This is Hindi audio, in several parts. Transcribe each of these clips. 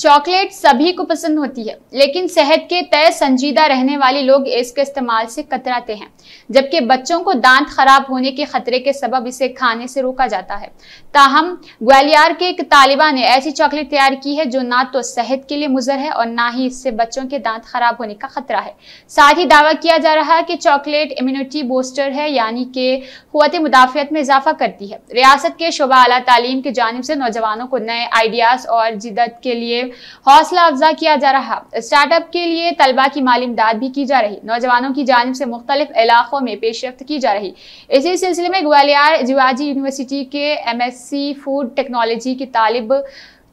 चॉकलेट सभी को पसंद होती है लेकिन सेहत के तय संजीदा रहने वाले लोग इसके इस्तेमाल से कतराते हैं जबकि बच्चों को दांत खराब होने के खतरे के सबब इसे खाने से रोका जाता है ताहम ग्वालियर के एक तालिबा ने ऐसी चॉकलेट तैयार की है जो ना तो सेहत के लिए मुजर है और ना ही इससे बच्चों के दांत खराब होने का खतरा है साथ ही दावा किया जा रहा है कि चॉकलेट इम्यूनिटी बूस्टर है यानी कि क़ुत मुदाफियत में इजाफा करती है रियासत के शुबा अला तालीम की जानब से नौजवानों को नए आइडियाज़ और जिदत के लिए हौसला अफजा किया जा रहा स्टार्टअप के लिए तलबा की माली इमदाद भी की जा रही नौजवानों की जानब से मुख्तलिफ इलाकों में पेश रफ्त की जा रही इसी सिलसिले में ग्वालियर जिवाजी यूनिवर्सिटी के M S C food technology की तालिब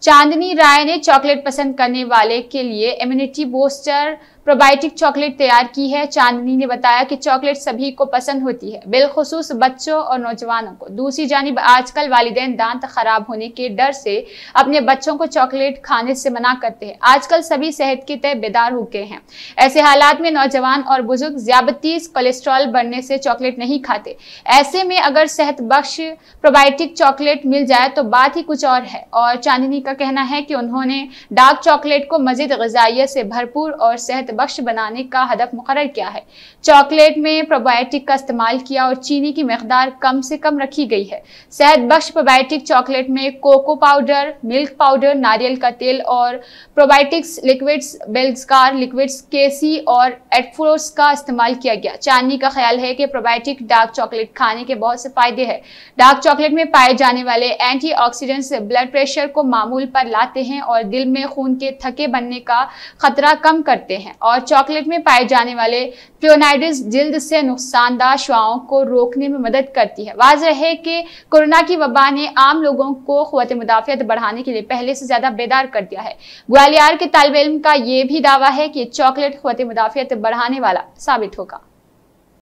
चांदनी राय ने चॉकलेट पसंद करने वाले के लिए इम्यूनिटी बोस्टर प्रोबायोटिक चॉकलेट तैयार की है चांदनी ने बताया कि चॉकलेट सभी को पसंद होती है बिलखसूस बच्चों और नौजवानों को दूसरी जानब आजकल वालदेन दांत खराब होने के डर से अपने बच्चों को चॉकलेट खाने से मना करते हैं आजकल सभी सेहत के तय बेदार हो गए हैं ऐसे हालात में नौजवान और बुजुर्ग ज्यादतीस कोलेस्ट्रॉल बढ़ने से चॉकलेट नहीं खाते ऐसे में अगर सेहत बख्श प्रोबायोटिक चॉकलेट मिल जाए तो बात ही कुछ और है और चांदनी का कहना है कि उन्होंने डार्क चॉकलेट को मजीद गजाइयत से भरपूर और सेहत बख्श बनाने का हदफ मुकर किया है चॉकलेट में प्रोबायोटिक का इस्तेमाल किया और चीनी की मकदार कम से कम रखी गई है सेहत बख्श प्रोबायोटिक चॉकलेट में कोको पाउडर मिल्क पाउडर नारियल का तेल और प्रोबायोटिक्स लिक्विड्स बेल्सकार लिक्विड्स केसी और एडफोर्स का इस्तेमाल किया गया चांदनी का ख्याल है कि प्रोबायोटिक डार्क चॉकलेट खाने के बहुत से फायदे हैं डार्क चॉकलेट में पाए जाने वाले एंटीऑक्सीडेंट्स ब्लड प्रेशर को मामूल पर लाते हैं और दिल में खून के थके बनने का खतरा कम करते हैं और चॉकलेट में पाए जाने वाले फ्लोनाइड्स जल्द से नुकसानदार शुआओं को रोकने में मदद करती है वाज रहे कि कोरोना की वबा ने आम लोगों को खुत मुदाफ़त बढ़ाने के लिए पहले से ज़्यादा बेदार कर दिया है ग्वालियर के तालब इम का ये भी दावा है कि चॉकलेट खुत मुदाफ़त बढ़ाने वाला साबित होगा